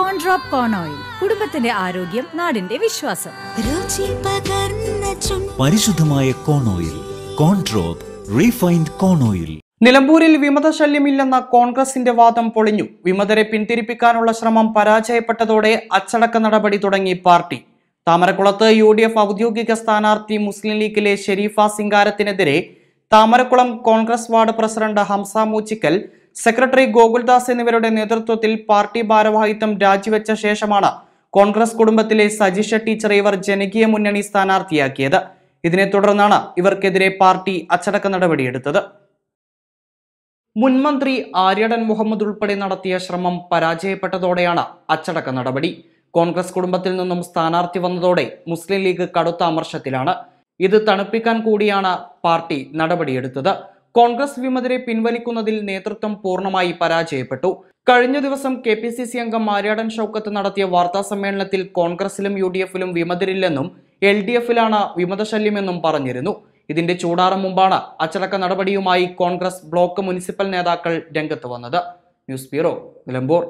കോൺ drop കോൺ oil കുടുംബത്തിന്റെ ആരോഗ്യം നാടിന്റെ വിശ്വാസം പരിശുദ്ധമായ corn oil corn drop refined corn oil നിലമ്പൂരിൽ വിമത ശല്യമില്ലെന്ന കോൺഗ്രസിന്റെ വാദം പൊളിഞ്ഞു വിമതരെ പിന്തിരിപ്പിക്കാനുള്ള ശ്രമം പരാജയപ്പെട്ടതോടെ അച്ചടക്ക നടപടി തുടങ്ങി പാർട്ടി താമരക്കുളത്ത് യു ഡി എഫ് ഔദ്യോഗിക സ്ഥാനാർത്ഥി മുസ്ലിം ലീഗിലെ ഷെരീഫ സിംഗാരത്തിനെതിരെ Thamarakkulam Congress ward president Hamsa Moochikkal secretary Gokuldas എന്നിവരുടെ നേതൃത്വത്തിൽ പാർട്ടി ഭാരവാഹിത്വം രാജിവെച്ച ശേഷമാണ് കോൺഗ്രസ് കുടുംബത്തിലെ സജി ടീച്ചർ ഇവർ ജനകീയ മുന്നണി സ്ഥാനാർത്ഥിയാക്കിയത് ഇതിനെ തുടർന്നാണ് ഇവർക്കെതിരെ പാർട്ടി അച്ചടക്ക നടപടിയെടുത്തത് മുൻമന്ത്രി ആര്യടൻ മുഹമ്മദ് ഉൾപ്പെടെ നടത്തിയ ശ്രമം പരാജയപ്പെട്ടതോടെയാണ് അച്ചടക്ക നടപടി കോൺഗ്രസ് കുടുംബത്തിൽ നിന്നും സ്ഥാനാർത്ഥി വന്നതോടെ മുസ്ലിം ലീഗ് കടുത്ത അമർഷത്തിലാണ് ഇത് തണുപ്പിക്കാൻ കൂടിയാണ് പാർട്ടി നടപടിയെടുത്തത് കോൺഗ്രസ് വിമതരെ പിൻവലിക്കുന്നതിൽ നേതൃത്വം പൂർണ്ണമായി പരാജയപ്പെട്ടു കഴിഞ്ഞ ദിവസം കെ പി സി സി അംഗം മാര്യാടൻ ഷൌക്കത്ത് നടത്തിയ വാർത്താ സമ്മേളനത്തിൽ കോൺഗ്രസിലും യു ഡി എഫിലും വിമതരില്ലെന്നും എൽ ഡി എഫിലാണ് വിമതശല്യമെന്നും പറഞ്ഞിരുന്നു ഇതിന്റെ ചൂടാറ മുമ്പാണ് അച്ചടക്ക നടപടിയുമായി കോൺഗ്രസ് ബ്ലോക്ക് മുനിസിപ്പൽ നേതാക്കൾ രംഗത്ത് വന്നത് ന്യൂസ് ബ്യൂറോ നിലമ്പൂർ